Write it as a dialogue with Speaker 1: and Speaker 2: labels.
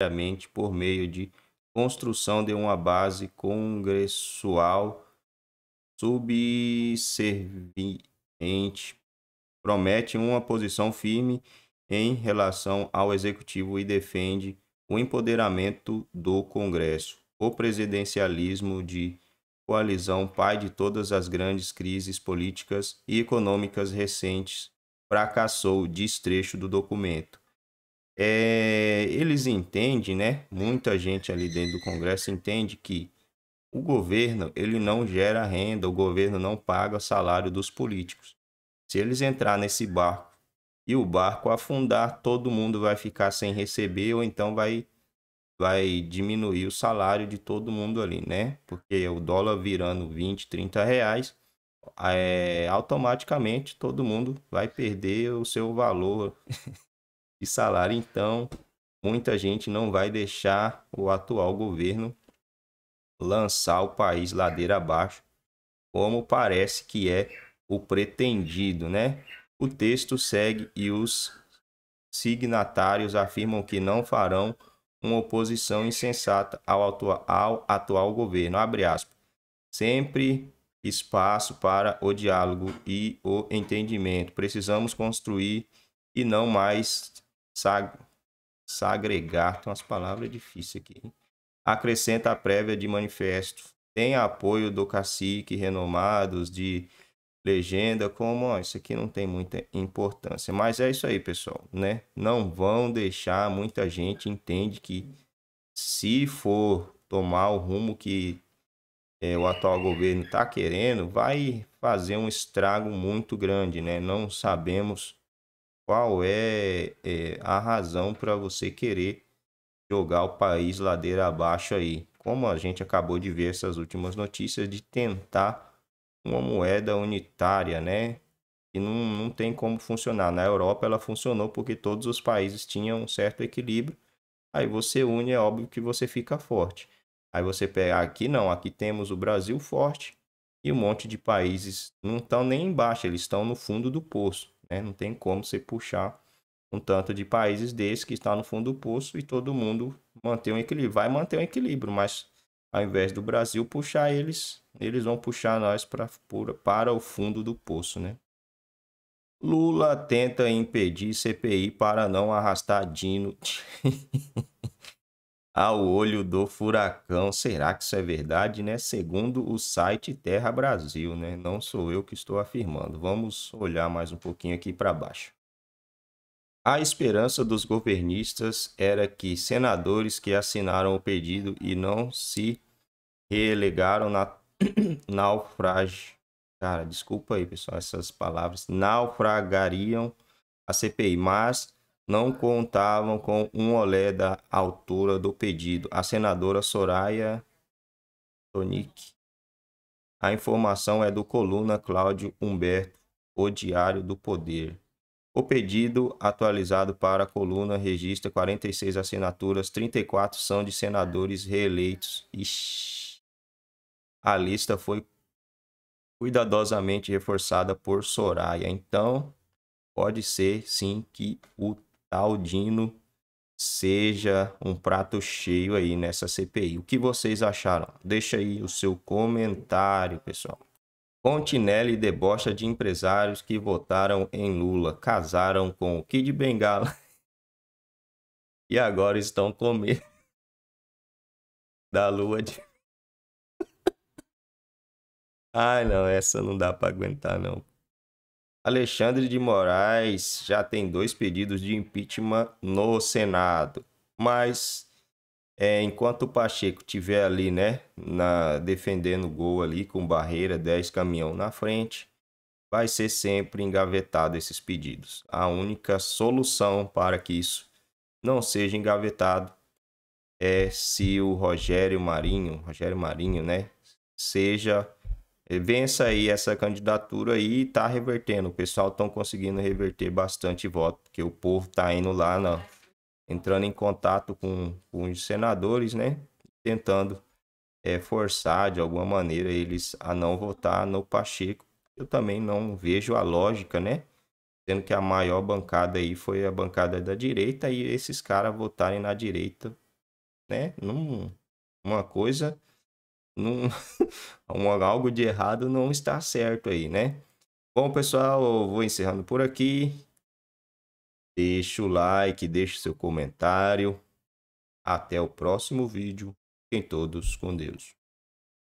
Speaker 1: diariamente por meio de construção de uma base congressual subserviente promete uma posição firme em relação ao executivo e defende o empoderamento do Congresso, o presidencialismo de coalizão pai de todas as grandes crises políticas e econômicas recentes, fracassou o destrecho do documento. É, eles entendem, né? Muita gente ali dentro do Congresso entende que o governo ele não gera renda, o governo não paga salário dos políticos. Se eles entrar nesse barco e o barco afundar, todo mundo vai ficar sem receber ou então vai vai diminuir o salário de todo mundo ali, né? Porque o dólar virando 20, 30 reais, é, automaticamente todo mundo vai perder o seu valor de salário. Então, muita gente não vai deixar o atual governo lançar o país ladeira abaixo, como parece que é o pretendido, né? O texto segue e os signatários afirmam que não farão uma oposição insensata ao, atua ao atual governo. Abre aspas. Sempre espaço para o diálogo e o entendimento. Precisamos construir e não mais sag, sagregar, tem umas palavras difíceis aqui. Hein? Acrescenta a prévia de manifesto. Tem apoio do cacique, renomados, de legenda, como ó, isso aqui não tem muita importância. Mas é isso aí, pessoal, né? Não vão deixar, muita gente entende que se for tomar o rumo que é, o atual governo está querendo, vai fazer um estrago muito grande, né? Não sabemos qual é, é a razão para você querer jogar o país ladeira abaixo aí. Como a gente acabou de ver essas últimas notícias de tentar uma moeda unitária, né? E não, não tem como funcionar. Na Europa ela funcionou porque todos os países tinham um certo equilíbrio. Aí você une, é óbvio que você fica forte. Aí você pega aqui, não, aqui temos o Brasil forte e um monte de países não estão nem embaixo, eles estão no fundo do poço. Né? Não tem como você puxar um tanto de países desses que está no fundo do poço e todo mundo manter um equilíbrio. Vai manter um equilíbrio, mas ao invés do Brasil puxar eles, eles vão puxar nós pra, pra para o fundo do poço, né? Lula tenta impedir CPI para não arrastar Dino. ao olho do furacão. Será que isso é verdade, né? Segundo o site Terra Brasil, né? Não sou eu que estou afirmando. Vamos olhar mais um pouquinho aqui para baixo. A esperança dos governistas era que senadores que assinaram o pedido e não se reelegaram na naufrágio. Cara, desculpa aí, pessoal, essas palavras naufragariam a CPI, mas não contavam com um olé da altura do pedido. A senadora Soraya Tonic. A informação é do coluna Cláudio Humberto, O Diário do Poder. O pedido atualizado para a coluna registra 46 assinaturas, 34 são de senadores reeleitos. Ixi. A lista foi cuidadosamente reforçada por Soraya. Então, pode ser sim que o Aldino seja um prato cheio aí nessa CPI. O que vocês acharam? Deixa aí o seu comentário, pessoal. Fontinelli debocha de empresários que votaram em Lula, casaram com o Kid Bengala e agora estão com medo da lua de... Ai, não, essa não dá para aguentar, não. Alexandre de Moraes já tem dois pedidos de impeachment no Senado. Mas é, enquanto o Pacheco tiver ali, né, na, defendendo o gol ali com barreira, 10 caminhão na frente, vai ser sempre engavetado esses pedidos. A única solução para que isso não seja engavetado é se o Rogério Marinho, Rogério Marinho, né, seja vença aí essa candidatura aí e tá revertendo. O pessoal estão conseguindo reverter bastante voto, porque o povo tá indo lá, na, entrando em contato com, com os senadores, né? Tentando é, forçar de alguma maneira eles a não votar no Pacheco. Eu também não vejo a lógica, né? Sendo que a maior bancada aí foi a bancada da direita e esses caras votarem na direita, né? Num, uma coisa não, algo de errado não está certo aí, né? Bom, pessoal, eu vou encerrando por aqui. Deixa o like, deixa o seu comentário. Até o próximo vídeo. Fiquem todos com Deus.